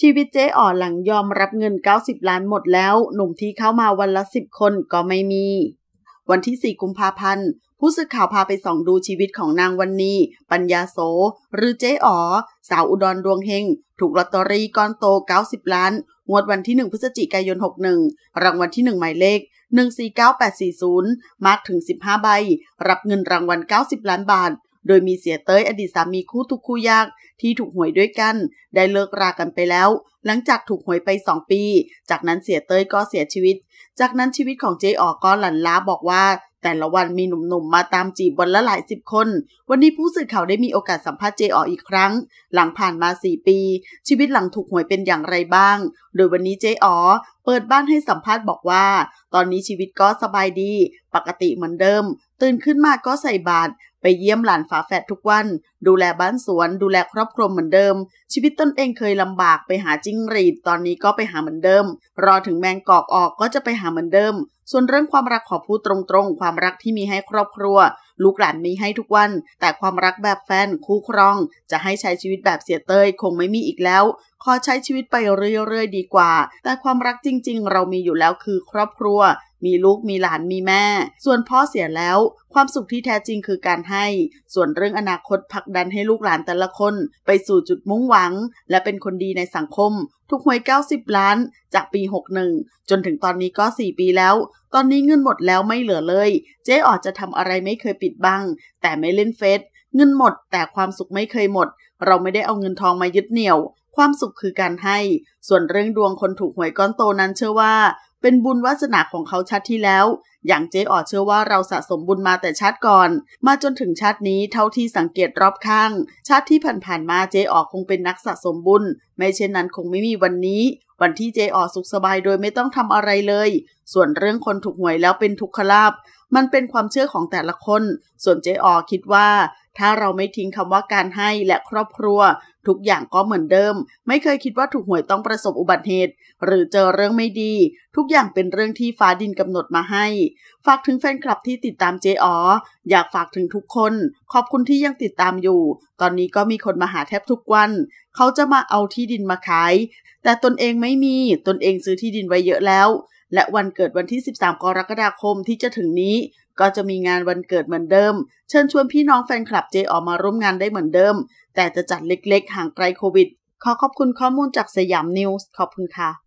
ชีวิตเจ๊อ่อหลังยอมรับเงิน 90 ล้านหมดแล้ว หนุ่มที่เข้ามาวันละ 10 คนก็ไม่มี วันที่4กุมภาพันธ์ ผู้สื่อข่าวพาไปส่องดูชีวิตของนางวันนี้ ปัญญาโสหรือเจ๊อ๋อสาวอุดรดวงเฮงถูกลอตเตอรี่ก้อนโต 90 ล้าน งวดวันที่ 1 พฤศจิกายน 61รางวัลที่1หมายเลข 149840 มากถึง 15 ใบ รับเงินรางวัล90ล้านบาทโดย มีเสียเต้ย อดีตสามีคู่ทุกคู่ยากที่ถูกหวยด้วยกัน ได้เลิกรากันไปแล้ว หลังจากถูกหวยไป 2 ปี จากนั้นเสียเต้ย ก็เสียชีวิต จากนั้นชีวิตของเจออก็หลั่นล้าบอกว่า แต่ละวันมีหนุ่มๆ มาตามจีบวันละหลายสิบคน วันนี้ผู้สื่อข่าวได้มีโอกาสสัมภาษณ์เจอออีกครั้ง หลังผ่านมา 4 ปี ชีวิตหลังถูกหวยเป็นอย่างไรบ้าง โดยวันนี้เจออ๋อเปิดบ้านให้สัมภาษณ์บอกว่า ตอนนี้ชีวิตก็สบายดี ปกติเหมือนเดิมตื่นขึ้นมาก็ใส่บาตรไปเยี่ยมหลานฝาแฝดทุกวันดูแลบ้านสวนดูแลครอบครัวเหมือนเดิม ชีวิตตนเองเคยลำบากไปหาจิ้งหรีดตอนนี้ก็ไปหาเหมือนเดิมรอถึงแมงกอกออกก็จะไปหาเหมือนเดิม ส่วนเรื่องความรักขอพูดตรงๆ ความรักที่มีให้ครอบครัว ลูกหลานมีให้ทุกวัน แต่ความรักแบบแฟนคู่ครองจะให้ใช้ชีวิตแบบเสียเตยคงไม่มีอีกแล้วขอใช้ชีวิตไปเรื่อยๆดีกว่า แต่ความรักจริง ๆ เรามีอยู่แล้วคือครอบครัวมีลูกมีหลานมีแม่ ส่วนพ่อเสียแล้วความสุขที่แท้จริงคือการให้ ส่วนเรื่องอนาคตพักดันให้ลูกหลานแต่ละคนไปสู่จุดมุ่งหวัง และเป็นคนดีในสังคม ทุกหวย 90ล้านจากปี61จนถึงตอนนี้ก็ 4 ปีแล้ว ตอนนี้เงินหมดแล้วไม่เหลือเลย เจ๊ออดจะทำอะไรไม่เคยปิดบัง แต่ไม่เล่นเฟซเงินหมด แต่ความสุขไม่เคยหมด เราไม่ได้เอาเงินทองมายึดเหนี่ยว ความสุขคือการให้ ส่วนเรื่องดวงคนถูกหวยก้อนโตนั้นเชื่อว่าเป็นบุญวาสนาของเขาชัดที่แล้ว อย่างเจ๊อ๋อเชื่อว่าเราสะสมบุญมาแต่ชาติก่อน มาจนถึงชาตินี้ เท่าที่สังเกตรอบข้าง ชาติที่ผ่านๆมาเจ๊อ๋อคงเป็นนักสะสมบุญไม่เช่นนั้นคงไม่มีวันนี้ วันที่เจ๊อ๋อสุขสบายโดยไม่ต้องทำอะไรเลย ส่วนเรื่องคนถูกหวยแล้วเป็นทุกขลาบ มันเป็นความเชื่อของแต่ละคน ส่วนเจ๊อ๋อคิดว่า ถ้าเราไม่ทิ้งคำว่าการให้และครอบครัวทุกอย่างก็เหมือนเดิม ไม่เคยคิดว่าถูกหวยต้องประสบอุบัติเหตุ หรือเจอเรื่องไม่ดี ทุกอย่างเป็นเรื่องที่ฟ้าดินกำหนดมาให้ ฝากถึงแฟนคลับที่ติดตามเจอ๋ออยากฝากถึงทุกคน ขอบคุณที่ยังติดตามอยู่ ตอนนี้ก็มีคนมาหาแทบทุกวัน เขาจะมาเอาที่ดินมาขาย แต่ตนเองไม่มี ตนเองซื้อที่ดินไว้เยอะแล้วและวันเกิดวันที่ 13 กรกฎาคมที่จะถึงนี้ ก็จะมีงานวันเกิดเหมือนเดิม เชิญชวนพี่น้องแฟนคลับเจออกมาร่วมงานได้เหมือนเดิม แต่จะจัดเล็กๆห่างไกลโควิด ขอขอบคุณข้อมูลจากสยามนิวส์ขอบคุณค่ะ